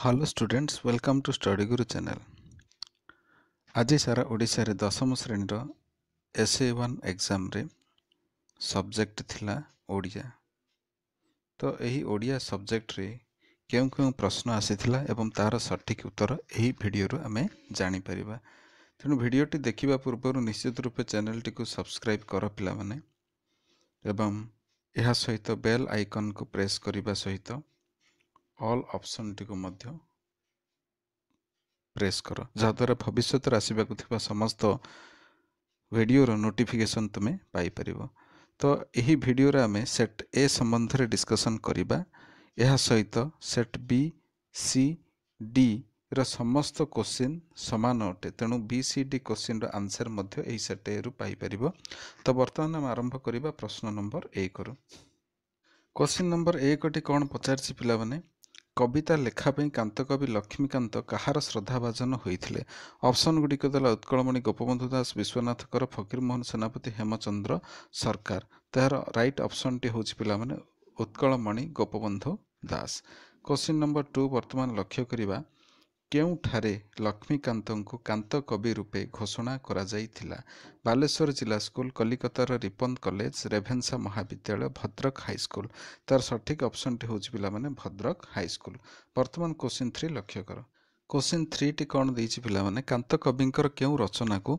hello students welcome to study Guru channel ଆଜି ସାରା ଓଡ଼ିଶାରେ ଦଶମ ଶ୍ରେଣୀର ଏସ୍ ଏ ୱାନ୍ ଏକ୍ଜାମ୍ରେ ସବଜେକ୍ଟ ଥିଲା ଓଡ଼ିଆ ତ ଏହି ଓଡ଼ିଆ ସବଜେକ୍ଟରେ କେଉଁ କେଉଁ ପ୍ରଶ୍ନ ଆସିଥିଲା ଏବଂ ତାହାର ସଠିକ୍ ଉତ୍ତର ଏହି ଭିଡ଼ିଓରୁ ଆମେ ଜାଣିପାରିବା ତେଣୁ ଭିଡ଼ିଓଟି ଦେଖିବା ପୂର୍ବରୁ ନିଶ୍ଚିତ ରୂପେ ଚ୍ୟାନେଲଟିକୁ ସବସ୍କ୍ରାଇବ୍ କର ପିଲାମାନେ ଏବଂ ଏହା ସହିତ ବେଲ୍ ଆଇକନ୍କୁ ପ୍ରେସ୍ କରିବା ସହିତ ଅଲ୍ ଅପ୍ସନ୍ଟିକୁ ମଧ୍ୟ ପ୍ରେସ୍ କର ଯାହାଦ୍ୱାରା ଭବିଷ୍ୟତରେ ଆସିବାକୁ ଥିବା ସମସ୍ତ ଭିଡ଼ିଓର ନୋଟିଫିକେସନ୍ ତୁମେ ପାଇପାରିବ ତ ଏହି ଭିଡ଼ିଓରେ ଆମେ ସେଟ୍ ଏ ସମ୍ବନ୍ଧରେ ଡିସ୍କସନ୍ କରିବା ଏହା ସହିତ ସେଟ୍ ବି ସି ଡି ର ସମସ୍ତ କୋଶ୍ଚିନ୍ ସମାନ ଅଟେ ତେଣୁ ବି ସି ଡି କୋଶ୍ଚିନ୍ର ଆନ୍ସର୍ ମଧ୍ୟ ଏହି ସେଟ୍ ଏରୁ ପାଇପାରିବ ତ ବର୍ତ୍ତମାନ ଆମେ ଆରମ୍ଭ କରିବା ପ୍ରଶ୍ନ ନମ୍ବର ଏକରୁ କୋଶ୍ଚିନ୍ ନମ୍ବର ଏକଟି କ'ଣ ପଚାରିଛି ପିଲାମାନେ କବିତା ଲେଖା ପାଇଁ କାନ୍ତକବି ଲକ୍ଷ୍ମୀକାନ୍ତ କାହାର ଶ୍ରଦ୍ଧାଭାଜନ ହୋଇଥିଲେ ଅପସନ୍ ଗୁଡ଼ିକ ଦେଲା ଉତ୍କଳମଣି ଗୋପବନ୍ଧୁ ଦାସ ବିଶ୍ୱନାଥଙ୍କର ଫକୀରମୋହନ ସେନାପତି ହେମଚନ୍ଦ୍ର ସରକାର ତାହାର ରାଇଟ୍ ଅପସନ୍ଟି ହେଉଛି ପିଲାମାନେ Utkalmani Gopabandhu Das question number two ବର୍ତ୍ତମାନ ଲକ୍ଷ୍ୟ କରିବା କେଉଁଠାରେ ଲକ୍ଷ୍ମୀକାନ୍ତଙ୍କୁ କାନ୍ତ କବି ରୂପେ ଘୋଷଣା କରାଯାଇଥିଲା ବାଲେଶ୍ୱର ଜିଲ୍ଲା ସ୍କୁଲ କଲିକତାର ରିପନ୍ କଲେଜ ରେଭେନ୍ସା ମହାବିଦ୍ୟାଳୟ ଭଦ୍ରକ ହାଇସ୍କୁଲ ତାର ସଠିକ୍ ଅପସନ୍ଟି ହେଉଛି ପିଲାମାନେ ଭଦ୍ରକ ହାଇସ୍କୁଲ ବର୍ତ୍ତମାନ କୋଶ୍ଚିନ୍ ଥ୍ରୀ ଲକ୍ଷ୍ୟ କର କୋଶ୍ଚିନ୍ ଥ୍ରୀଟି କ'ଣ ଦେଇଛି ପିଲାମାନେ କାନ୍ତ କବିଙ୍କର କେଉଁ ରଚନାକୁ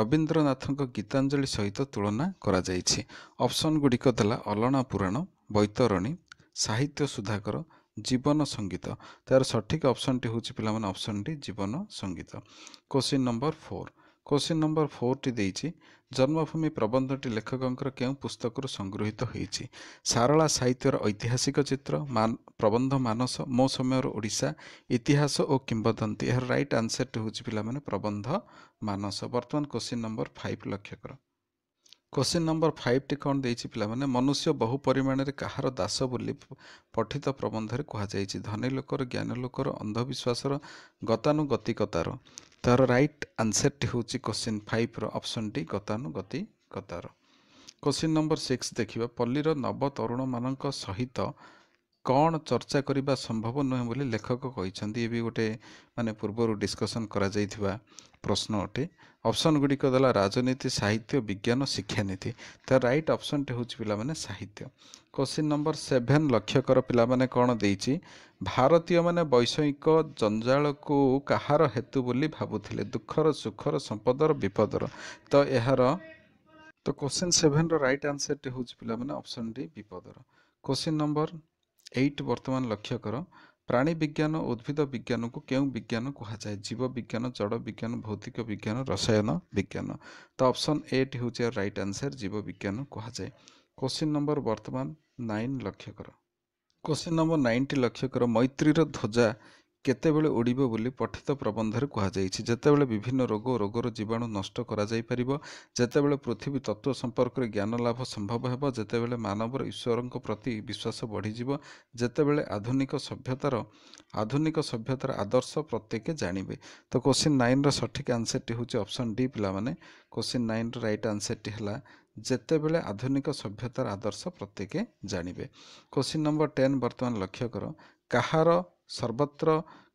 ରବୀନ୍ଦ୍ରନାଥଙ୍କ ଗୀତାଞ୍ଜଳି ସହିତ ତୁଳନା କରାଯାଇଛି ଅପସନ୍ ଗୁଡ଼ିକ ଦେଲା ଅଲଣା ପୁରାଣ ବୈତରଣୀ ସାହିତ୍ୟ ସୁଧାକର ଜୀବନ ସଙ୍ଗୀତ ତାର ସଠିକ ଅପସନଟି ହେଉଛି ପିଲାମାନେ ଅପସନଟି ଜୀବନ ସଙ୍ଗୀତ question number four question number forty ଦେଇଛି ଜନ୍ମଭୂମି ପ୍ରବନ୍ଧଟି ଲେଖକଙ୍କର କେଉଁ ପୁସ୍ତକରୁ ସଂଗୃହୀତ ହୋଇଛି ସାରଳା ସାହିତ୍ୟର ଐତିହାସିକ ଚିତ୍ର ପ୍ରବନ୍ଧ ମାନସ ମୋ ସମୟର ଓଡ଼ିଶା ଇତିହାସ ଓ କିମ୍ବଦନ୍ତୀ ଏହାର ରାଇଟ୍ ଆନ୍ସରଟି ହେଉଛି ପିଲାମାନେ ପ୍ରବନ୍ଧ ମାନସ ବର୍ତ୍ତମାନ କୋଶ୍ଚିନ୍ ନମ୍ବର ଫାଇଭ୍ ଲକ୍ଷ୍ୟ କର କ୍ୱେଶ୍ଚିନ୍ ନମ୍ବର ଫାଇଭଟି କ'ଣ ଦେଇଛି ପିଲାମାନେ ମନୁଷ୍ୟ ବହୁ ପରିମାଣରେ କାହାର ଦାସ ବୋଲି ପଠିତ ପ୍ରବନ୍ଧରେ କୁହାଯାଇଛି ଧନୀ ଲୋକର ଜ୍ଞାନ ଲୋକର ଅନ୍ଧବିଶ୍ୱାସର ଗତାନୁଗତିକତାର ତା'ର ରାଇଟ୍ ଆନ୍ସର୍ଟି ହେଉଛି କ୍ୱେଶ୍ଚିନ୍ ଫାଇଭ୍ର ଅପସନ୍ଟି ଗତାନୁଗତିକତାର କ୍ୱେଶ୍ଚିନ୍ ନମ୍ବର ସିକ୍ସ ଦେଖିବା ପଲ୍ଲୀର ନବତରୁଣମାନଙ୍କ ସହିତ କ'ଣ ଚର୍ଚ୍ଚା କରିବା ସମ୍ଭବ ନୁହେଁ ବୋଲି ଲେଖକ କହିଛନ୍ତି ଏ ବି ଗୋଟେ ମାନେ ପୂର୍ବରୁ ଡିସ୍କସନ୍ କରାଯାଇଥିବା ପ୍ରଶ୍ନ ଅଟେ ଅପସନ୍ ଗୁଡ଼ିକ ଦେଲା ରାଜନୀତି ସାହିତ୍ୟ ବିଜ୍ଞାନ ଶିକ୍ଷାନୀତି ତ ରାଇଟ୍ ଅପସନ୍ଟି ହେଉଛି ପିଲାମାନେ ସାହିତ୍ୟ କୋଶ୍ଚିନ୍ ନମ୍ବର ସେଭେନ୍ ଲକ୍ଷ୍ୟକର ପିଲାମାନେ କ'ଣ ଦେଇଛି ଭାରତୀୟମାନେ ବୈଷୟିକ ଜଞ୍ଜାଳକୁ କାହାର ହେତୁ ବୋଲି ଭାବୁଥିଲେ ଦୁଃଖର ସୁଖର ସମ୍ପଦର ବିପଦର ତ ଏହାର ତ କୋଶ୍ଚିନ୍ ସେଭେନ୍ର ରାଇଟ୍ ଆନ୍ସର୍ଟି ହେଉଛି ପିଲାମାନେ ଅପସନ୍ଟି ବିପଦର କୋଶ୍ଚିନ୍ ନମ୍ବର ଏଇଟ୍ ବର୍ତ୍ତମାନ ଲକ୍ଷ୍ୟ କର ପ୍ରାଣୀ ବିଜ୍ଞାନ ଉଦ୍ଭିଦ ବିଜ୍ଞାନକୁ କେଉଁ ବିଜ୍ଞାନ କୁହାଯାଏ ଜୀବ ବିଜ୍ଞାନ ଜଡ଼ ବିଜ୍ଞାନ ଭୌତିକ ବିଜ୍ଞାନ ରସାୟନ ବିଜ୍ଞାନ ତ ଅପସନ୍ ଏଇଟ୍ ହେଉଛି ରାଇଟ୍ ଆନ୍ସର୍ ଜୀବ ବିଜ୍ଞାନ କୁହାଯାଏ କୋଶ୍ଚିନ୍ ନମ୍ବର ବର୍ତ୍ତମାନ ନାଇନ୍ ଲକ୍ଷ୍ୟ କର କୋଶ୍ଚିନ୍ ନମ୍ବର ନାଇଣ୍ଟି ଲକ୍ଷ୍ୟ କର ମୈତ୍ରୀର ଧ୍ୱଜା କେତେବେଳେ ଉଡ଼ିବ ବୋଲି ପଠିତ ପ୍ରବନ୍ଧରେ କୁହାଯାଇଛି ଯେତେବେଳେ ବିଭିନ୍ନ ରୋଗ ରୋଗର ଜୀବାଣୁ ନଷ୍ଟ କରାଯାଇପାରିବ ଯେତେବେଳେ ପୃଥିବୀ ତତ୍ତ୍ୱ ସମ୍ପର୍କରେ ଜ୍ଞାନ ଲାଭ ସମ୍ଭବ ହେବ ଯେତେବେଳେ ମାନବର ଈଶ୍ୱରଙ୍କ ପ୍ରତି ବିଶ୍ୱାସ ବଢ଼ିଯିବ ଯେତେବେଳେ ଆଧୁନିକ ସଭ୍ୟତାର ଆଧୁନିକ ସଭ୍ୟତାର ଆଦର୍ଶ ପ୍ରତ୍ୟେକ ଜାଣିବେ ତ କୋଶ୍ଚିନ୍ ନାଇନ୍ର ସଠିକ୍ ଆନ୍ସରଟି ହେଉଛି ଅପସନ୍ ଡି ପିଲାମାନେ କୋଶ୍ଚିନ୍ ନାଇନ୍ର ରାଇଟ୍ ଆନ୍ସରଟି ହେଲା ଯେତେବେଳେ ଆଧୁନିକ ସଭ୍ୟତାର ଆଦର୍ଶ ପ୍ରତ୍ୟେକ ଜାଣିବେ କୋଶ୍ଚିନ୍ ନମ୍ବର ଟେନ୍ ବର୍ତ୍ତମାନ ଲକ୍ଷ୍ୟ କର କାହାର ସର୍ବତ୍ର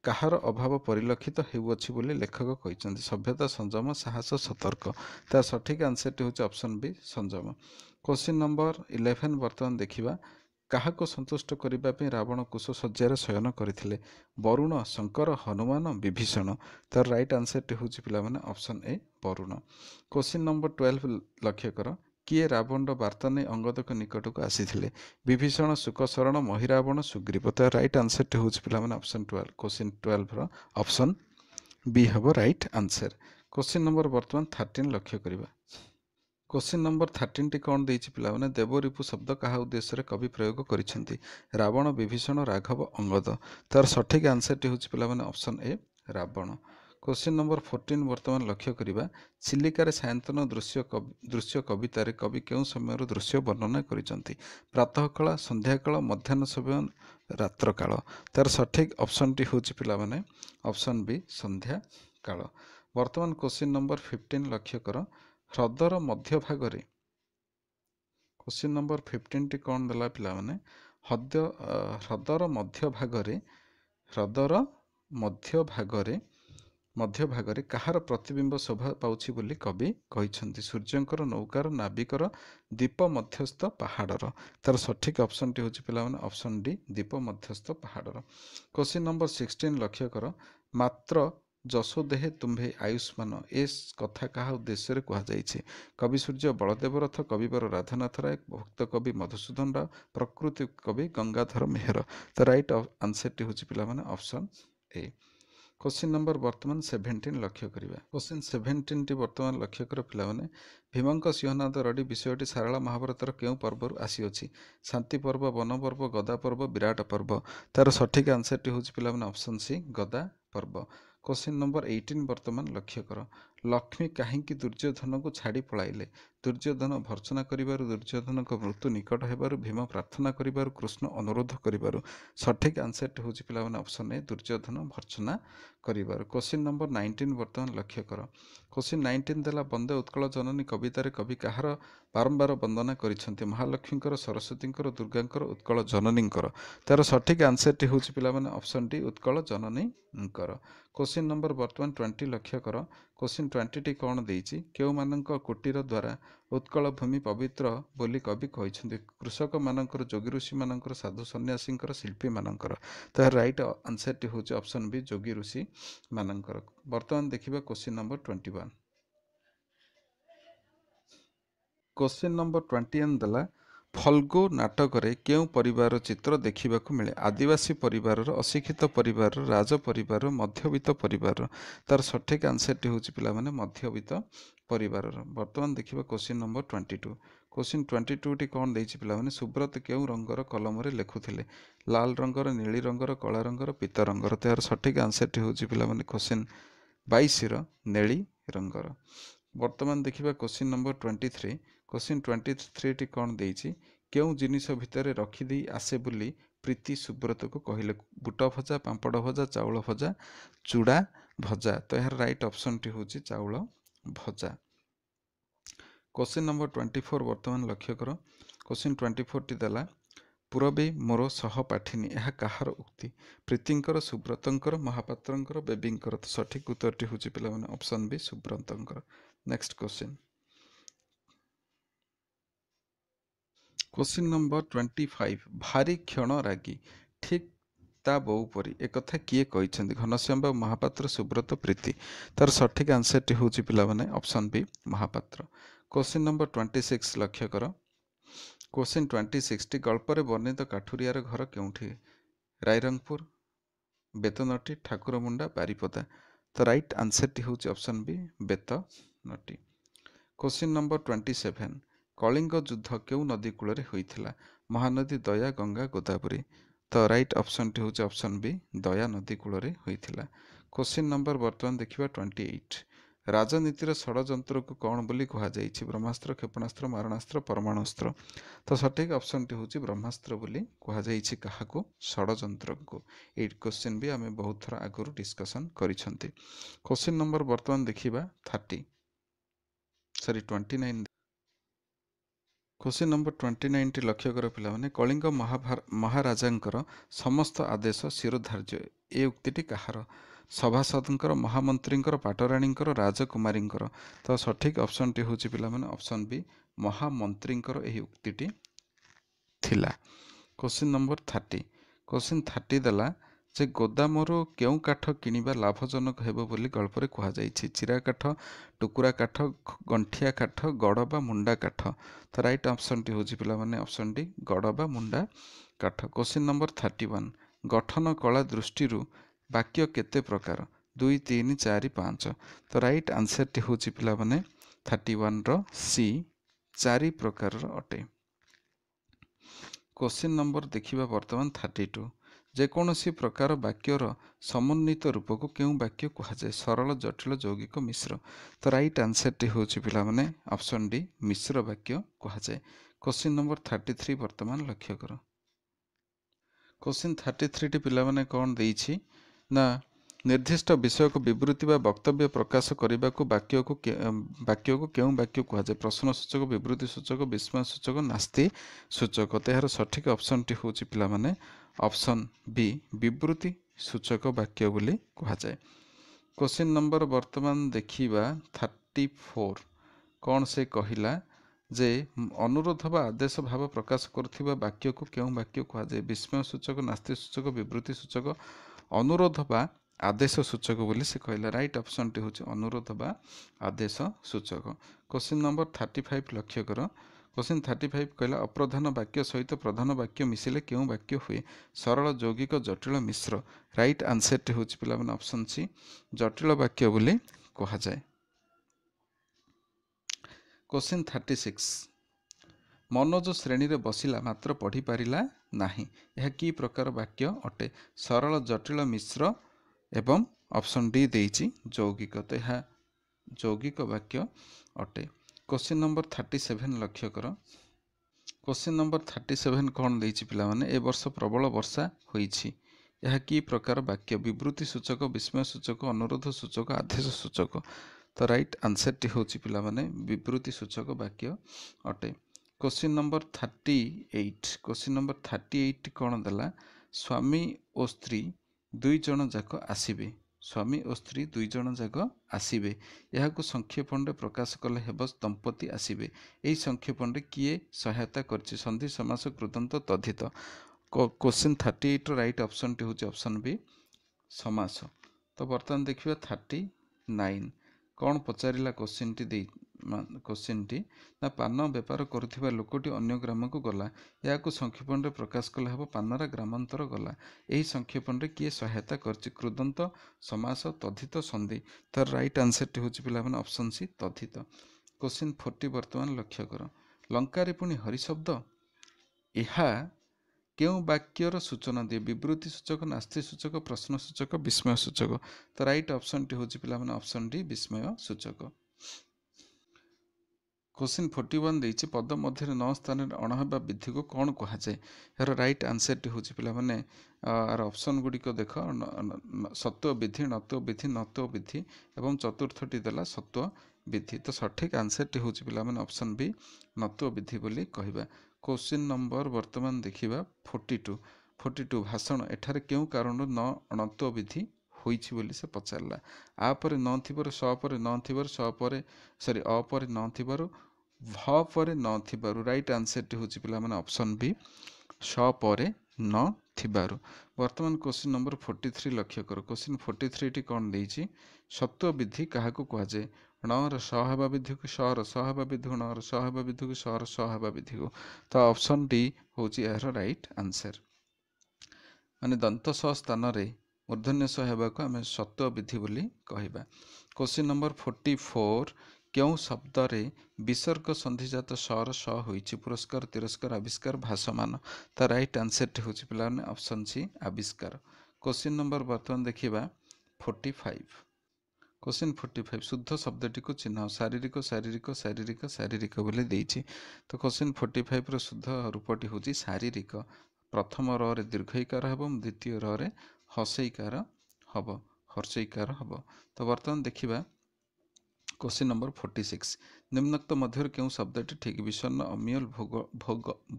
କାହାର ଅଭାବ ପରିଲକ୍ଷିତ ହେଉଅଛି ବୋଲି ଲେଖକ କହିଛନ୍ତି ସଭ୍ୟତା ସଂଯମ ସାହସ ସତର୍କ ତା ସଠିକ୍ ଆନ୍ସରଟି ହେଉଛି ଅପସନ୍ ବି ସଂଯମ କୋଶ୍ଚିନ୍ ନମ୍ବର ଇଲେଭେନ୍ ବର୍ତ୍ତମାନ ଦେଖିବା କାହାକୁ ସନ୍ତୁଷ୍ଟ କରିବା ପାଇଁ ରାବଣ କୁଶ ଶଯ୍ୟାରେ ଶୟନ କରିଥିଲେ ବରୁଣ ଶଙ୍କର ହନୁମାନ ବିଭୀଷଣ ତାର ରାଇଟ୍ ଆନ୍ସରଟି ହେଉଛି ପିଲାମାନେ option A Varun question number twelve ଲକ୍ଷ୍ୟ କର କିଏ ରାବଣର ବାର୍ତ୍ତା ନେଇ ଅଙ୍ଗଦଙ୍କ ନିକଟକୁ ଆସିଥିଲେ ବିଭୀଷଣ ଶୁକଶରଣ ମହିରାବଣ ସୁଗ୍ରୀବ ତ ରାଇଟ୍ ଆନ୍ସରଟି ହେଉଛି ପିଲାମାନେ ଅପସନ୍ ଟୁଏଲ୍ଭ କୋଶ୍ଚିନ୍ ଟୁଏଲ୍ଭର ଅପସନ୍ ବି ହେବ ରାଇଟ୍ ଆନ୍ସର କୋଶ୍ଚିନ୍ ନମ୍ବର ବର୍ତ୍ତମାନ ଥାର୍ଟିନ୍ ଲକ୍ଷ୍ୟ କରିବା କୋଶ୍ଚିନ୍ ନମ୍ବର ଥାର୍ଟିନ୍ଟି କ'ଣ ଦେଇଛି ପିଲାମାନେ ଦେବ ରିପୁ ଶବ୍ଦ କାହା ଉଦ୍ଦେଶ୍ୟରେ କବି ପ୍ରୟୋଗ କରିଛନ୍ତି ରାବଣ ବିଭୀଷଣ ରାଘବ ଅଙ୍ଗଦ ତା'ର ସଠିକ୍ ଆନ୍ସରଟି ହେଉଛି ପିଲାମାନେ option A Ravana question number fourteen ବର୍ତ୍ତମାନ ଲକ୍ଷ୍ୟ କରିବା ଚିଲିକାରେ ସାୟନ୍ତନ ଦୃଶ୍ୟ ଦୃଶ୍ୟ କବିତାରେ କବି କେଉଁ ସମୟରୁ ଦୃଶ୍ୟ ବର୍ଣ୍ଣନା କରିଛନ୍ତି ପ୍ରାତଃକାଳ ସନ୍ଧ୍ୟାକାଳ ମଧ୍ୟାହ୍ନ ସମୟ ରାତ୍ରକାଳ ତା'ର ସଠିକ୍ ଅପସନ୍ଟି ହେଉଛି ପିଲାମାନେ ଅପସନ୍ ବି ସନ୍ଧ୍ୟାକାଳ ବର୍ତ୍ତମାନ କୋଶ୍ଚିନ୍ ନମ୍ବର ଫିଫ୍ଟିନ୍ ଲକ୍ଷ୍ୟ କର ହ୍ରଦର ମଧ୍ୟଭାଗରେ କୋଶ୍ଚିନ୍ ନମ୍ବର ଫିଫ୍ଟିନ୍ଟି କ'ଣ ଦେଲା ପିଲାମାନେ ହ୍ରଦ ହ୍ରଦର ମଧ୍ୟଭାଗରେ ହ୍ରଦର ମଧ୍ୟଭାଗରେ ଭାଗରେ ମଧ୍ୟଭାଗରେ କାହାର ପ୍ରତିବିମ୍ବ ଶୋଭା ପାଉଛି ବୋଲି କବି କହିଛନ୍ତି ସୂର୍ଯ୍ୟଙ୍କର ନୌକାର ନାବିକର ଦୀପ ମଧ୍ୟସ୍ଥ ପାହାଡ଼ର ତା'ର ସଠିକ୍ ଅପସନ୍ଟି ହେଉଛି ପିଲାମାନେ ଅପସନ୍ ଡି ଦୀପ ମଧ୍ୟସ୍ଥ ପାହାଡ଼ର କୋଶ୍ଚିନ୍ ନମ୍ବର ସିକ୍ସଟିନ୍ ଲକ୍ଷ୍ୟ କର ମାତ୍ର ଯଶୋ ଦେହେ ତୁମ୍ଭେ ଆୟୁଷ୍ମାନ ଏ କଥା କାହା ଉଦ୍ଦେଶ୍ୟରେ କୁହାଯାଇଛି କବି ସୂର୍ଯ୍ୟ ବଳଦେବରଥ କବିବର ରାଧାନାଥ ରାୟ ଭକ୍ତ କବି ମଧୁସୂଦନ ରାଓ ପ୍ରକୃତି କବି ଗଙ୍ଗାଧର ମେହେର ତ ରାଇଟ୍ ଆନ୍ସରଟି ହେଉଛି ପିଲାମାନେ ଅପସନ୍ ଏ କୋଶ୍ଚିନ୍ ନମ୍ବର ବର୍ତ୍ତମାନ ସେଭେଣ୍ଟିନ୍ ଲକ୍ଷ୍ୟ କରିବା କୋଶ୍ଚିନ୍ ସେଭେଣ୍ଟିନ୍ଟି ବର୍ତ୍ତମାନ ଲକ୍ଷ୍ୟ କର ପିଲାମାନେ ଭୀମଙ୍କ ସିଂହନାଦ ରଡ଼ି ବିଷୟଟି ସାରଳା ମହାଭାରତର କେଉଁ ପର୍ବରୁ ଆସିଅଛି ଶାନ୍ତି ପର୍ବ ବନ ପର୍ବ ଗଦା ପର୍ବ ବିରାଟ ପର୍ବ ତା'ର ସଠିକ୍ ଆନ୍ସର୍ଟି ହେଉଛି ପିଲାମାନେ ଅପସନ୍ ସି ଗଦା ପର୍ବ କୋଶ୍ଚିନ୍ ନମ୍ବର ଏଇଟିନ୍ ବର୍ତ୍ତମାନ ଲକ୍ଷ୍ୟ କର ଲକ୍ଷ୍ମୀ କାହିଁକି ଦୁର୍ଯ୍ୟୋଧନକୁ ଛାଡ଼ି ପଳାଇଲେ ଦୁର୍ଯ୍ୟୋଧନ ଭର୍ସନା କରିବାରୁ ଦୁର୍ଯ୍ୟୋଧନଙ୍କ ମୃତ୍ୟୁ ନିକଟ ହେବାରୁ ଭୀମ ପ୍ରାର୍ଥନା କରିବାରୁ କୃଷ୍ଣ ଅନୁରୋଧ କରିବାରୁ ସଠିକ୍ ଆନ୍ସରଟି ହେଉଛି ପିଲାମାନେ ଅପସନ୍ ଏ ଦୁର୍ଯ୍ୟୋଧନ ଭର୍ସନା କରିବାରୁ କୋଶ୍ଚିନ୍ ନମ୍ବର ନାଇଣ୍ଟିନ୍ ବର୍ତ୍ତମାନ ଲକ୍ଷ୍ୟ କର କୋଶ୍ଚିନ୍ ନାଇଣ୍ଟିନ୍ ଦେଲା ବନ୍ଦେ ଉତ୍କଳ ଜନନୀ କବିତାରେ କବି କାହାର ବାରମ୍ବାର ବନ୍ଦନା କରିଛନ୍ତି ମହାଲକ୍ଷ୍ମୀଙ୍କର ସରସ୍ୱତୀଙ୍କର ଦୁର୍ଗାଙ୍କର ଉତ୍କଳ ଜନନୀଙ୍କର ତା'ର ସଠିକ୍ ଆନ୍ସରଟି ହେଉଛି ପିଲାମାନେ ଅପସନ୍ ଡି ଉତ୍କଳ ଜନନୀଙ୍କର କୋଶ୍ଚିନ୍ ନମ୍ବର ବର୍ତ୍ତମାନ ଟ୍ୱେଣ୍ଟି ଲକ୍ଷ୍ୟ କର କୋଶ୍ଚିନ୍ ଟ୍ୱେଣ୍ଟିଟି କ'ଣ ଦେଇଛି କେଉଁମାନଙ୍କ କୁଟୀର ଦ୍ୱାରା ଉତ୍କଳ ଭୂମି ପବିତ୍ର ବୋଲି କବି କହିଛନ୍ତି କୃଷକମାନଙ୍କର ଯୋଗୀ ଋଷିମାନଙ୍କର ସାଧୁ ସନ୍ନ୍ୟାସୀଙ୍କର ଶିଳ୍ପୀମାନଙ୍କର ତାହାର ରାଇଟ୍ ଆନ୍ସର୍ଟି ହେଉଛି ଅପସନ୍ ବି ଯୋଗୀ ଋଷିମାନଙ୍କର ବର୍ତ୍ତମାନ ଦେଖିବା question number twenty one question number twenty one ଦେଲା ଫଲ୍ଗୋ ନାଟକରେ କେଉଁ ପରିବାର ଚିତ୍ର ଦେଖିବାକୁ ମିଳେ ଆଦିବାସୀ ପରିବାରର ଅଶିକ୍ଷିତ ପରିବାରର ରାଜ ପରିବାରର ମଧ୍ୟବିତ୍ତ ପରିବାରର ତାର ସଠିକ୍ ଆନ୍ସରଟି ହେଉଛି ପିଲାମାନେ ମଧ୍ୟବିତ୍ତ ପରିବାରର ବର୍ତ୍ତମାନ ଦେଖିବା question number twenty two question twenty ଟୁଟି କ'ଣ ଦେଇଛି ପିଲାମାନେ ସୁବ୍ରତ କେଉଁ ରଙ୍ଗର କଲମରେ ଲେଖୁଥିଲେ ଲାଲ ରଙ୍ଗର ନୀଳି ରଙ୍ଗର କଳା ରଙ୍ଗର ପିତ ରଙ୍ଗର ତ ଏହାର ସଠିକ୍ ଆନ୍ସରଟି ହେଉଛି ପିଲାମାନେ କୋଶ୍ଚିନ୍ ବାଇଶର ନେଳି ରଙ୍ଗର ବର୍ତ୍ତମାନ ଦେଖିବା question number twenty three question twenty ଥ୍ରୀଟି କ'ଣ ଦେଇଛି କେଉଁ ଜିନିଷ ଭିତରେ ରଖିଦେଇ ଆସେ ବୋଲି ପ୍ରୀତି ସୁବ୍ରତକୁ କହିଲେ ବୁଟ ଭଜା ପାମ୍ପଡ଼ ଭଜା ଚାଉଳ ଭଜା ଚୁଡ଼ା ଭଜା ତ ଏହାର ରାଇଟ୍ ଅପସନ୍ଟି ହେଉଛି ଚାଉଳ ଭଜା କ୍ୱଶ୍ଚିନ୍ ନମ୍ବର ଟ୍ୱେଣ୍ଟି ଫୋର୍ ବର୍ତ୍ତମାନ ଲକ୍ଷ୍ୟ କର କ୍ୱଶ୍ଚିନ୍ ଟ୍ୱେଣ୍ଟି ଫୋର୍ଟି ଦେଲା ପୂରବୀ ମୋର ସହ ପାଠିନୀ ଏହା କାହାର ଉକ୍ତି ପ୍ରୀତିଙ୍କର ସୁବ୍ରତଙ୍କର ମହାପାତ୍ରଙ୍କର ବେବୀଙ୍କର ତ ସଠିକ୍ ଉତ୍ତରଟି ହେଉଛି ପିଲାମାନେ ଅପସନ୍ ବି ସୁବ୍ରତଙ୍କର next question question number twenty five ଭାରି କ୍ଷଣ ରାଗି ଠିକ୍ ତା ବୋଉ ପରି ଏକଥା କିଏ କହିଛନ୍ତି ଘନଶ୍ୟାମ ବାବୁ ମହାପାତ୍ର ସୁବ୍ରତ ପ୍ରୀତି ତାର ସଠିକ୍ ଆନ୍ସରଟି ହେଉଛି ପିଲାମାନେ option B Mahapatra question number twenty six ଲକ୍ଷ୍ୟ କର କୋଶ୍ଚିନ୍ ଟ୍ୱେଣ୍ଟି ସିକ୍ସଟି ଗଳ୍ପରେ ବର୍ଣ୍ଣିତ କାଠୁରିଆର ଘର କେଉଁଠି ରାଇରଙ୍ଗପୁର ବେତନଟି ଠାକୁରମୁଣ୍ଡା ବାରିପଦା ତ ରାଇଟ୍ ଆନ୍ସରଟି ହେଉଛି ଅପସନ୍ ବି ବେତନଟି question number twenty seven Kalinga ଯୁଦ୍ଧ କେଉଁ ନଦୀ କୂଳରେ ହୋଇଥିଲା ମହାନଦୀ ଦୟା ଗଙ୍ଗା ଗୋଦାବରୀ ତ ରାଇଟ୍ ଅପସନ୍ଟି ହେଉଛି ଅପସନ୍ ବି ଦୟା ନଦୀ କୂଳରେ ହୋଇଥିଲା କୋଶ୍ଚିନ୍ ନମ୍ବର ବର୍ତ୍ତମାନ ଦେଖିବା ଟ୍ୱେଣ୍ଟି ଏଇଟ୍ ରାଜନୀତିର ଷଡ଼ଯନ୍ତ୍ରକୁ କ'ଣ ବୋଲି କୁହାଯାଇଛି ବ୍ରହ୍ମାସ୍ତ୍ର କ୍ଷେପଣାସ୍ତ୍ର ମାରଣାସ୍ତ୍ର ପରମାଣୁସ୍ତ୍ର ତ ସଠିକ୍ ଅପସନ୍ଟି ହେଉଛି ବ୍ରହ୍ମାସ୍ତ୍ର ବୋଲି କୁହାଯାଇଛି କାହାକୁ ଷଡ଼ଯନ୍ତ୍ରକୁ ଏଇ କୋଶ୍ଚିନ୍ ବି ଆମେ ବହୁତ ଥର ଆଗରୁ ଡିସ୍କସନ୍ କରିଛନ୍ତି କୋଶ୍ଚିନ୍ ନମ୍ବର ବର୍ତ୍ତମାନ ଦେଖିବା thirty sorry twenty nine question number twenty ନାଇନ୍ଟି ଲକ୍ଷ୍ୟ କର ପିଲାମାନେ କଳିଙ୍ଗ ମହାରାଜାଙ୍କର ସମସ୍ତ ଆଦେଶ ଶିରୋଧାର୍ଯ୍ୟ ଏ ଉକ୍ତିଟି କାହାର ସଭାସଦଙ୍କର ମହାମନ୍ତ୍ରୀଙ୍କର ପାଟରାଣୀଙ୍କର ରାଜକୁମାରୀଙ୍କର ତ ସଠିକ୍ ଅପସନ୍ଟି ହେଉଛି ପିଲାମାନେ ଅପସନ୍ ବି ମହାମନ୍ତ୍ରୀଙ୍କର ଏହି ଉକ୍ତିଟି ଥିଲା question number thirty question thirty ଦେଲା ଯେ ଗୋଦାମରୁ କେଉଁ କାଠ କିଣିବା ଲାଭଜନକ ହେବ ବୋଲି ଗଳ୍ପରେ କୁହାଯାଇଛି ଚିରା କାଠ ଟୁକୁରା କାଠ ଗଣ୍ଠିଆ କାଠ ଗଡ଼ ବା ମୁଣ୍ଡା କାଠ ତ ରାଇଟ୍ ଅପସନ୍ଟି ହେଉଛି ପିଲାମାନେ ଅପସନ୍ ଡି ଗଡ଼ ବା ମୁଣ୍ଡା କାଠ କୋଶ୍ଚିନ୍ ନମ୍ବର ଥାର୍ଟି ୱାନ୍ ଗଠନ କଳା ଦୃଷ୍ଟିରୁ ବାକ୍ୟ କେତେ ପ୍ରକାର ଦୁଇ ତିନି ଚାରି ପାଞ୍ଚ ତ ରାଇଟ୍ ଆନ୍ସର୍ଟି ହେଉଛି ପିଲାମାନେ ଥାର୍ଟି ୱାନ୍ର ସି ଚାରି ପ୍ରକାରର ଅଟେ କୋଶ୍ଚିନ୍ ନମ୍ବର ଦେଖିବା ବର୍ତ୍ତମାନ ଥାର୍ଟି ଟୁ ଯେକୌଣସି ପ୍ରକାର ବାକ୍ୟର ସମନ୍ୱିତ ରୂପକୁ କେଉଁ ବାକ୍ୟ କୁହାଯାଏ ସରଳ ଜଟିଳ ଯୌଗିକ ମିଶ୍ର ତ ରାଇଟ୍ ଆନ୍ସରଟି ହେଉଛି ପିଲାମାନେ ଅପସନ୍ ଡି ମିଶ୍ର ବାକ୍ୟ କୁହାଯାଏ କୋଶ୍ଚିନ୍ ନମ୍ବର ଥାର୍ଟି ଥ୍ରୀ ବର୍ତ୍ତମାନ ଲକ୍ଷ୍ୟ କର କୋଶ୍ଚିନ୍ ଥାର୍ଟି ଥ୍ରୀଟି ପିଲାମାନେ କ'ଣ ଦେଇଛି ନା ନିର୍ଦ୍ଦିଷ୍ଟ ବିଷୟକୁ ବିବୃତ୍ତି ବା ବକ୍ତବ୍ୟ ପ୍ରକାଶ କରିବାକୁ ବାକ୍ୟକୁ ବାକ୍ୟକୁ କେଉଁ ବାକ୍ୟ କୁହାଯାଏ ପ୍ରଶ୍ନ ସୂଚକ ବିବୃତ୍ତି ସୂଚକ ବିସ୍ମୟ ସୂଚକ ନାସ୍ତି ସୂଚକ ତ ଏହାର ସଠିକ୍ ଅପସନ୍ଟି ହେଉଛି ପିଲାମାନେ ଅପସନ୍ ବି ବିବୃତ୍ତି ସୂଚକ ବାକ୍ୟ ବୋଲି କୁହାଯାଏ କୋଶ୍ଚିନ୍ ନମ୍ବର ବର୍ତ୍ତମାନ ଦେଖିବା ଥାର୍ଟି ଫୋର୍ କ'ଣ ସେ କହିଲା ଯେ ଅନୁରୋଧ ବା ଆଦେଶ ଭାବ ପ୍ରକାଶ କରୁଥିବା ବାକ୍ୟକୁ କେଉଁ ବାକ୍ୟ କୁହାଯାଏ ବିସ୍ମୟ ସୂଚକ ନାସ୍ତି ସୂଚକ ବିବୃତ୍ତି ସୂଚକ ଅନୁରୋଧ ବା ଆଦେଶ ସୂଚକ ବୋଲି ସେ କହିଲା ରାଇଟ୍ ଅପସନ୍ଟି ହେଉଛି ଅନୁରୋଧ ବା ଆଦେଶ ସୂଚକ କୋଶ୍ଚିନ୍ ନମ୍ବର ଥାର୍ଟି ଫାଇଭ୍ ଲକ୍ଷ୍ୟ କର କ୍ୱେଶ୍ଚିନ୍ ଥାର୍ଟି ଫାଇଭ୍ କହିଲା ଅପ୍ରଧାନ ବାକ୍ୟ ସହିତ ପ୍ରଧାନ ବାକ୍ୟ ମିଶିଲେ କେଉଁ ବାକ୍ୟ ହୁଏ ସରଳ ଯୌଗିକ ଜଟିଳ ମିଶ୍ର ରାଇଟ୍ ଆନ୍ସର୍ଟି ହେଉଛି ପିଲାମାନେ ଅପ୍ସନ୍ ସି ଜଟିଳ ବାକ୍ୟ ବୋଲି କୁହାଯାଏ କ୍ୱେଶ୍ଚିନ୍ ଥାର୍ଟି ସିକ୍ସ ମନୋଜ ଶ୍ରେଣୀରେ ବସିଲା ମାତ୍ର ପଢ଼ିପାରିଲା ନାହିଁ ଏହା କି ପ୍ରକାର ବାକ୍ୟ ଅଟେ ସରଳ ଜଟିଳ ମିଶ୍ର ଏବଂ ଅପ୍ସନ୍ ଡି ଦେଇଛି ଯୌଗିକ ତ ଏହା ଯୌଗିକ ବାକ୍ୟ ଅଟେ କୋଶ୍ଚିନ୍ ନମ୍ବର ଥାର୍ଟି ସେଭେନ୍ ଲକ୍ଷ୍ୟ କର କୋଶ୍ଚିନ୍ ନମ୍ବର ଥାର୍ଟି ସେଭେନ୍ କ'ଣ ଦେଇଛି ପିଲାମାନେ ଏ ବର୍ଷ ପ୍ରବଳ ବର୍ଷା ହୋଇଛି ଏହା କି ପ୍ରକାର ବାକ୍ୟ ବିବୃତ୍ତି ସୂଚକ ବିସ୍ମୟ ସୂଚକ ଅନୁରୋଧ ସୂଚକ ଆଦେଶ ସୂଚକ ତ ରାଇଟ୍ ଆନ୍ସର୍ଟି ହେଉଛି ପିଲାମାନେ ବିବୃତ୍ତି ସୂଚକ ବାକ୍ୟ ଅଟେ question number thirty eight question number thirty eight କ'ଣ ଦେଲା ସ୍ୱାମୀ ଓ ସ୍ତ୍ରୀ ଦୁଇ ଜଣ ଯାକ ଆସିବେ ସ୍ୱାମୀ ଓ ସ୍ତ୍ରୀ ଦୁଇ ଜଣ ଯାକ ଆସିବେ ଏହାକୁ ସଂକ୍ଷେପଣରେ ପ୍ରକାଶ କଲେ ହେବ ଦମ୍ପତି ଆସିବେ ଏହି ସଂକ୍ଷେପଣରେ କିଏ ସହାୟତା କରିଛି ସନ୍ଧି ସମାସ କୃଦନ୍ତ ତଧିତ କୋଶ୍ଚିନ୍ ଥାର୍ଟି ଏଇଟ୍ର ରାଇଟ୍ ଅପସନ୍ଟି ହେଉଛି ଅପସନ୍ ବି ସମାସ ତ ବର୍ତ୍ତମାନ ଦେଖିବା ଥାର୍ଟି ନାଇନ୍ କ'ଣ ପଚାରିଲା କୋଶ୍ଚିନ୍ଟି ଦେଇ କୋଶ୍ଚିନ୍ ଟି ନା ପାନ ବେପାର କରୁଥିବା ଲୋକଟି ଅନ୍ୟ ଗ୍ରାମକୁ ଗଲା ଏହାକୁ ସଂକ୍ଷେପଣରେ ପ୍ରକାଶ କଲେ ହେବ ପାନରା ଗ୍ରାମାନ୍ତର ଗଲା ଏହି ସଂକ୍ଷେପଣରେ କିଏ ସହାୟତା କରିଛି କୃଦନ୍ତ ସମାସ ତଧିତ ସନ୍ଧି ତା'ର ରାଇଟ୍ ଆନ୍ସର୍ଟି ହେଉଛି ପିଲାମାନେ ଅପସନ୍ ସି ତଧିତ କୋଶ୍ଚିନ୍ ଫୋର୍ଟି ବର୍ତ୍ତମାନ ଲକ୍ଷ୍ୟ କର ଲଙ୍କାରେ ପୁଣି ହରିଶବ୍ଦ ଏହା କେଉଁ ବାକ୍ୟର ସୂଚନା ଦିଏ ବିବୃତ୍ତି ସୂଚକ ନାସ୍ତି ସୂଚକ ପ୍ରଶ୍ନ ସୂଚକ ବିସ୍ମୟ ସୂଚକ ତ ରାଇଟ୍ ଅପସନ୍ଟି ହେଉଛି ପିଲାମାନେ ଅପସନ୍ ଡି ବିସ୍ମୟ ସୂଚକ କୋଶ୍ଚିନ୍ ଫୋର୍ଟି ୱାନ୍ ଦେଇଛି ପଦ ମଧ୍ୟରେ ନଅ ସ୍ଥାନରେ ଅଣ ହେବା ବିଧିକୁ କ'ଣ କୁହାଯାଏ ଏହାର ରାଇଟ୍ ଆନ୍ସରଟି ହେଉଛି ପିଲାମାନେ ଆର ଅପସନ୍ ଗୁଡ଼ିକ ଦେଖ ସତ୍ୱ ବିଧି ନତ୍ଵ ବିଧି ନତ୍ଵ ବିଧି ଏବଂ ଚତୁର୍ଥଟି ଦେଲା ସତ୍ୱ ବିଧି ତ ସଠିକ୍ ଆନ୍ସରଟି ହେଉଛି ପିଲାମାନେ ଅପସନ୍ ବି ନତ୍ୱ ବିଧି ବୋଲି କହିବା କୋଶ୍ଚିନ୍ ନମ୍ବର ବର୍ତ୍ତମାନ ଦେଖିବା ଫୋର୍ଟି ଟୁ ଫୋର୍ଟି ଟୁ ଭାଷଣ ଏଠାରେ କେଉଁ କାରଣରୁ ନ ଅଣତ୍ୱ ବିଧି ହୋଇଛି ବୋଲି ସେ ପଚାରିଲା ଆ ପରେ ନ ଥିବାରୁ ସ ପରେ ନ ଥିବାରୁ ସ ପରେ ସରି ଅ ପରେ ନ ଥିବାରୁ ଭ ପରେ ନ ଥିବାରୁ ରାଇଟ୍ ଆନ୍ସର୍ଟି ହେଉଛି ପିଲାମାନେ ଅପସନ୍ ବି ସ ପରେ ନ ଥିବାରୁ ବର୍ତ୍ତମାନ କୋଶ୍ଚିନ୍ ନମ୍ବର ଫୋର୍ଟି ଥ୍ରୀ ଲକ୍ଷ୍ୟ କର କୋଶ୍ଚିନ୍ ଫୋର୍ଟି ଥ୍ରୀଟି କ'ଣ ଦେଇଛି ସତ୍ୱବିଧି କାହାକୁ କୁହାଯାଏ ଣର ସ ହେବା ବିଧିକୁ ସର ସ ହେବା ବିଧିକୁ ଣର ସ ହେବା ବିଧିକୁ ସର ସ ହେବା ବିଧିକୁ ତ ଅପସନ୍ ଡି ହେଉଛି ଏହାର ରାଇଟ୍ ଆନ୍ସର୍ ମାନେ ଦନ୍ତ ସ ସ୍ଥାନରେ ମୂର୍ଦ୍ଧନ୍ୟ ସ ହେବାକୁ ଆମେ ସତ୍ୱବିଧି ବୋଲି କହିବା କୋଶ୍ଚିନ୍ ନମ୍ବର ଫୋର୍ଟି ଫୋର୍ କେଉଁ ଶବ୍ଦରେ ବିସର୍ଗ ସନ୍ଧିଜାତ ସର ସ ହୋଇଛି ପୁରସ୍କାର ତିରସ୍କାର ଆବିଷ୍କାର ଭାସମାନ ତ ରାଇଟ୍ ଆନ୍ସରଟି ହେଉଛି ପିଲାମାନେ ଅପସନ୍ ସି ଆବିଷ୍କାର କୋଶ୍ଚିନ୍ ନମ୍ବର ବର୍ତ୍ତମାନ ଦେଖିବା forty five question forty five ଶୁଦ୍ଧ ଶବ୍ଦଟିକୁ ଚିହ୍ନ ଶାରୀରିକ ଶାରୀରିକ ଶାରୀରିକ ଶାରୀରିକ ବୋଲି ଦେଇଛି ତ କୋଶ୍ଚିନ୍ ଫୋର୍ଟି ଫାଇଭ୍ର ଶୁଦ୍ଧ ରୂପଟି ହେଉଛି ଶାରୀରିକ ପ୍ରଥମ ରରେ ଦୀର୍ଘଇକାର ହେବ ଦ୍ୱିତୀୟ ରରେ ହସେଇକାର ହେବ ହର୍ଷେଇକାର ହେବ ତ ବର୍ତ୍ତମାନ ଦେଖିବା কোশ্চিন নম্বর ফোর্টি সিক্স নিম্নোক্ত ମଧ୍ୟରୁ କେଉଁ ଶବ୍ଦଟି ଠିକ୍ ବିଷନ୍ନ ଅମିୟଲ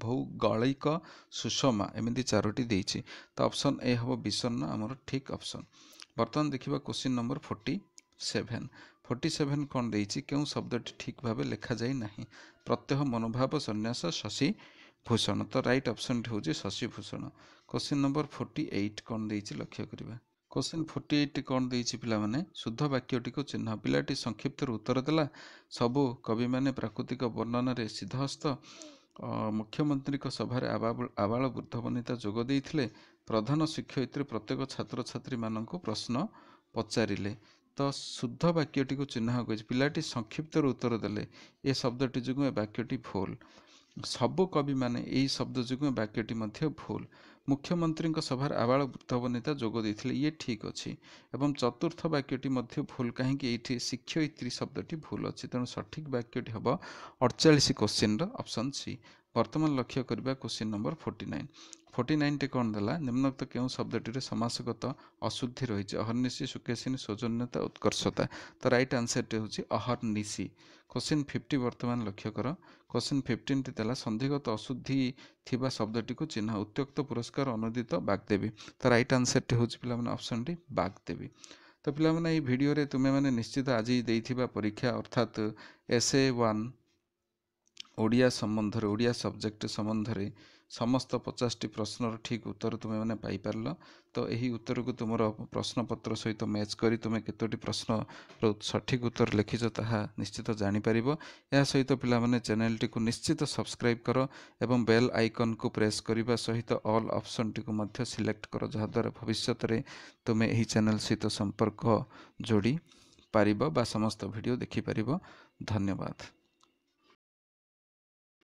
ଭୌଗୋଳିକ ସୁଷମା ଏମିତି ଚାରୋଟି ଦେଇଛି ତ ଅପସନ୍ ଏ ହେବ ବିଷନ୍ନ ଆମର ଠିକ୍ ଅପସନ୍ ବର୍ତ୍ତମାନ ଦେଖିବା question number forty seven forty seven କ'ଣ ଦେଇଛି କେଉଁ ଶବ୍ଦଟି ଠିକ୍ ଭାବେ ଲେଖାଯାଇ ନାହିଁ ପ୍ରତ୍ୟହ ମନୋଭାବ ସନ୍ନ୍ୟାସ ଶଶୀ ଭୂଷଣ ତ ରାଇଟ୍ ଅପସନ୍ଟି ହେଉଛି Shashibhushan question number forty eight କ'ଣ ଦେଇଛି ଲକ୍ଷ୍ୟ କରିବା କୋଶ୍ଚିନ୍ ଫୋର୍ଟି ଏଇଟ୍ କ'ଣ ଦେଇଛି ପିଲାମାନେ ଶୁଦ୍ଧ ବାକ୍ୟଟିକୁ ଚିହ୍ନ ପିଲାଟି ସଂକ୍ଷିପ୍ତରେ ଉତ୍ତର ଦେଲା ସବୁ କବିମାନେ ପ୍ରାକୃତିକ ବର୍ଣ୍ଣନାରେ ସିଦ୍ଧହସ୍ତ ମୁଖ୍ୟମନ୍ତ୍ରୀଙ୍କ ସଭାରେ ଆବାଳ ବୃଦ୍ଧ ବନିତା ଯୋଗ ଦେଇଥିଲେ ପ୍ରଧାନ ଶିକ୍ଷୟିତ୍ରୀ ପ୍ରତ୍ୟେକ ଛାତ୍ରଛାତ୍ରୀମାନଙ୍କୁ ପ୍ରଶ୍ନ ପଚାରିଲେ ତ ଶୁଦ୍ଧ ବାକ୍ୟଟିକୁ ଚିହ୍ନ କରିଛି ପିଲାଟି ସଂକ୍ଷିପ୍ତରେ ଉତ୍ତର ଦେଲେ ଏ ଶବ୍ଦଟି ଯୋଗୁଁ ଏ ବାକ୍ୟଟି ଭୁଲ ସବୁ କବିମାନେ ଏହି ଶବ୍ଦ ଯୋଗୁଁ ବାକ୍ୟଟି ମଧ୍ୟ ଭୁଲ ମୁଖ୍ୟମନ୍ତ୍ରୀଙ୍କ ସଭାରେ ଆବାଳ ବୃଦ୍ଧବ ନେତା ଯୋଗ ଦେଇଥିଲେ ଇଏ ଠିକ୍ ଅଛି ଏବଂ ଚତୁର୍ଥ ବାକ୍ୟଟି ମଧ୍ୟ ଭୁଲ କାହିଁକି ଏଇଠି ଶିକ୍ଷୟିତ୍ରୀ ଶବ୍ଦଟି ଭୁଲ ଅଛି ତେଣୁ ସଠିକ୍ ବାକ୍ୟଟି ହେବ ଅଡ଼ଚାଳିଶ କୋଶ୍ଚିନ୍ର ଅପସନ୍ ସି বর্তমান লক্ষ্য করা question number forty nine forty নাইনটি কণ দেলা নিম্নোক্ত কেউ শব্দটির সমাসগত অশুদ্ধি রয়েছে অহর্নিশি সুকেশিনী সৌজন্যতা উৎকর্ষতা তো রাইট আনসারটি হচ্ছে অহর্নিশি কোশ্চিন ফিফটি বর্তমান লক্ষ্য কর কোশ্চিন ফিফটিনটি দেলা সন্ধিগত অশুদ্ধি থিবা শব্দটিকে চিহ্ন উত্ত্যক্ত পুরস্কার অনুদিত বাগদেবী তো রাইট আনসারটি হচ্ছে পিলামানে অপশনটি বাগদেবী তো পিলামানে এই ভিডিওরে তুমেমানে নিশ্চিত আজি দেইথিবা পরীক্ষা অর্থাৎ এসএ ওয়ান ଓଡ଼ିଆ ସମ୍ବନ୍ଧରେ ଓଡ଼ିଆ ସବଜେକ୍ଟ ସମ୍ବନ୍ଧରେ ସମସ୍ତ ପଚାଶଟି ପ୍ରଶ୍ନର ଠିକ୍ ଉତ୍ତର ତୁମେମାନେ ପାଇପାରିଲ ତ ଏହି ଉତ୍ତରକୁ ତୁମର ପ୍ରଶ୍ନପତ୍ର ସହିତ ମ୍ୟାଚ୍ କରି ତୁମେ କେତୋଟି ପ୍ରଶ୍ନର ସଠିକ୍ ଉତ୍ତର ଲେଖିଛ ତାହା ନିଶ୍ଚିତ ଜାଣିପାରିବ ଏହା ସହିତ ପିଲାମାନେ ଚ୍ୟାନେଲ୍ଟିକୁ ନିଶ୍ଚିତ ସବସ୍କ୍ରାଇବ୍ କର ଏବଂ ବେଲ୍ ଆଇକନ୍କୁ ପ୍ରେସ୍ କରିବା ସହିତ ଅଲ୍ ଅପସନ୍ଟିକୁ ମଧ୍ୟ ସିଲେକ୍ଟ କର ଯାହାଦ୍ୱାରା ଭବିଷ୍ୟତରେ ତୁମେ ଏହି ଚ୍ୟାନେଲ୍ ସହିତ ସମ୍ପର୍କ ଯୋଡ଼ି ପାରିବ ବା ସମସ୍ତ ଭିଡ଼ିଓ ଦେଖିପାରିବ ଧନ୍ୟବାଦ